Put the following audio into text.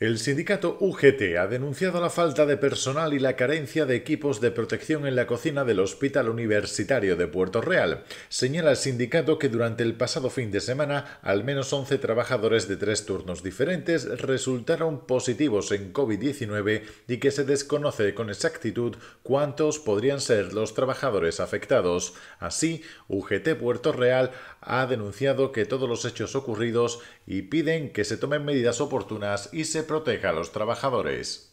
El sindicato UGT ha denunciado la falta de personal y la carencia de equipos de protección en la cocina del Hospital Universitario de Puerto Real. Señala el sindicato que durante el pasado fin de semana, al menos 11 trabajadores de tres turnos diferentes resultaron positivos en COVID-19 y que se desconoce con exactitud cuántos podrían ser los trabajadores afectados. Así, UGT Puerto Real ha denunciado que todos los hechos ocurridos y piden que se tomen medidas oportunas y se proteja a los trabajadores.